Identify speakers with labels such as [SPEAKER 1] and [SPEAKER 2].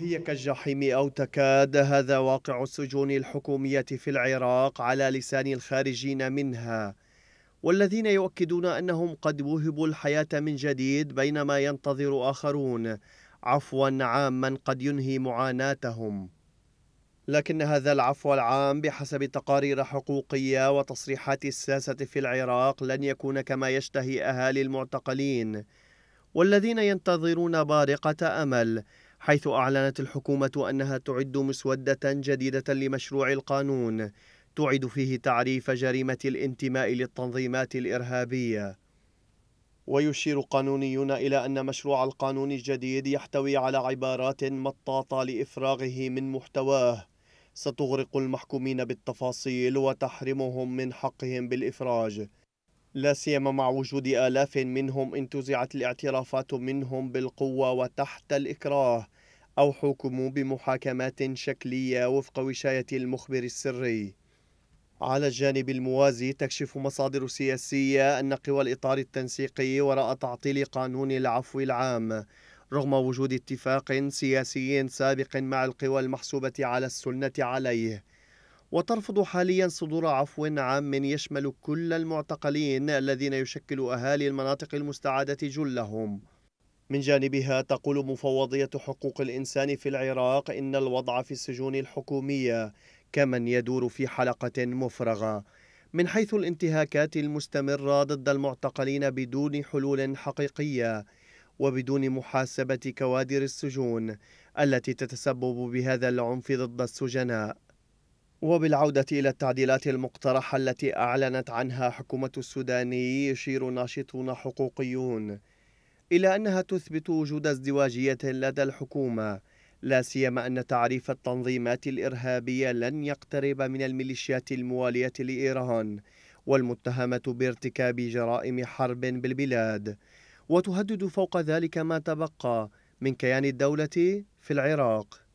[SPEAKER 1] هي كالجحيم أو تكاد هذا واقع السجون الحكومية في العراق على لسان الخارجين منها والذين يؤكدون أنهم قد وهبوا الحياة من جديد بينما ينتظر آخرون عفوا عاما قد ينهي معاناتهم لكن هذا العفو العام بحسب تقارير حقوقية وتصريحات الساسة في العراق لن يكون كما يشتهي أهالي المعتقلين والذين ينتظرون بارقة أمل حيث أعلنت الحكومة أنها تعد مسودة جديدة لمشروع القانون تعد فيه تعريف جريمة الانتماء للتنظيمات الإرهابية ويشير قانونيون إلى أن مشروع القانون الجديد يحتوي على عبارات مطاطة لإفراغه من محتواه ستغرق المحكومين بالتفاصيل وتحرمهم من حقهم بالإفراج لا سيما مع وجود آلاف منهم انتزعت الاعترافات منهم بالقوة وتحت الإكراه أو حكموا بمحاكمات شكلية وفق وشاية المخبر السري على الجانب الموازي تكشف مصادر سياسية أن قوى الإطار التنسيقي وراء تعطيل قانون العفو العام رغم وجود اتفاق سياسي سابق مع القوى المحسوبة على السنة عليه وترفض حاليا صدور عفو عام يشمل كل المعتقلين الذين يشكل أهالي المناطق المستعادة جلهم من جانبها تقول مفوضية حقوق الإنسان في العراق إن الوضع في السجون الحكومية كمن يدور في حلقة مفرغة من حيث الانتهاكات المستمرة ضد المعتقلين بدون حلول حقيقية وبدون محاسبة كوادر السجون التي تتسبب بهذا العنف ضد السجناء وبالعودة إلى التعديلات المقترحة التي أعلنت عنها حكومة السودان يشير ناشطون حقوقيون إلى أنها تثبت وجود ازدواجية لدى الحكومة لا سيما أن تعريف التنظيمات الإرهابية لن يقترب من الميليشيات الموالية لإيران والمتهمة بارتكاب جرائم حرب بالبلاد وتهدد فوق ذلك ما تبقى من كيان الدولة في العراق